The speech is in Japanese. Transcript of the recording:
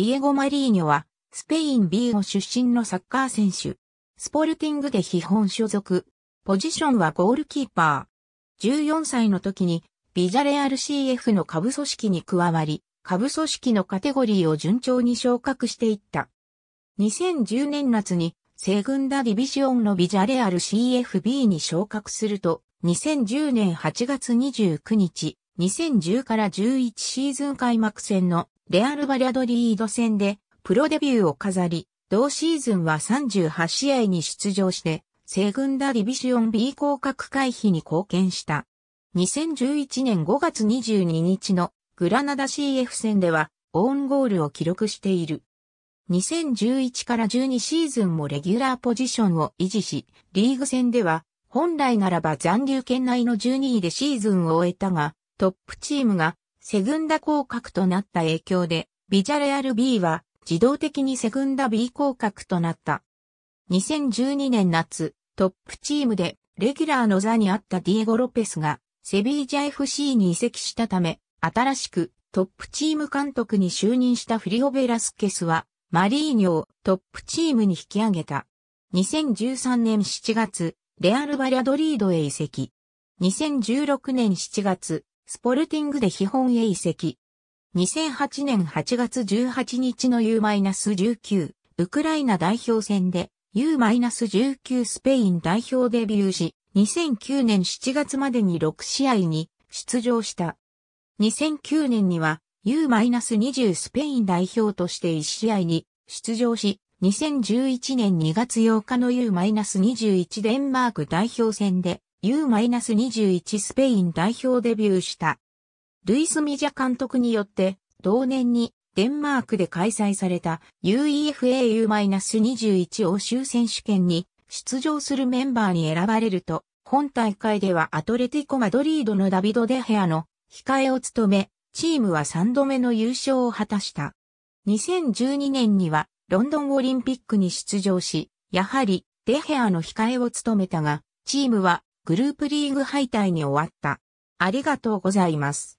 ディエゴ・マリーニョは、スペイン B ゴ出身のサッカー選手。スポルティングで基本所属。ポジションはゴールキーパー。14歳の時に、ビジャレアル CF の下部組織に加わり、下部組織のカテゴリーを順調に昇格していった。2010年夏に、セグンダディビシオンのビジャレアル CFB に昇格すると、2010年8月29日、2010から11シーズン開幕戦のレアル・バリャドリード戦でプロデビューを飾り、同シーズンは38試合に出場して、西軍ダディビシオン B 降格回避に貢献した。2011年5月22日のグラナダ CF 戦ではオウンゴールを記録している。2011から12シーズンもレギュラーポジションを維持し、リーグ戦では本来ならば残留圏内の12位でシーズンを終えたが、トップチームがセグンダ降格となった影響で、ビジャレアル B は自動的にセグンダ B 降格となった。2012年夏、トップチームでレギュラーの座にあったディエゴ・ロペスがセビージャ FC に移籍したため、新しくトップチーム監督に就任したフリオ・ベラスケスは、マリーニョをトップチームに引き上げた。2013年7月、レアル・バリャドリードへ移籍。2016年7月、スポルティングで基本へ移籍。2008年8月18日の U-19、ウクライナ代表戦で U-19 スペイン代表デビューし、2009年7月までに6試合に出場した。2009年には U-20 スペイン代表として1試合に出場し、2011年2月8日の U-21 デンマーク代表戦で U-21 スペイン代表デビューした。ルイス・ミジャ監督によって、同年にデンマークで開催された UEFAU-21 欧州選手権に出場するメンバーに選ばれると、本大会ではアトレティコ・マドリードのダビド・デヘアの控えを務め、チームは3度目の優勝を果たした。2012年にはロンドンオリンピックに出場し、やはりデヘアの控えを務めたが、チームはグループリーグ敗退に終わった。ありがとうございます。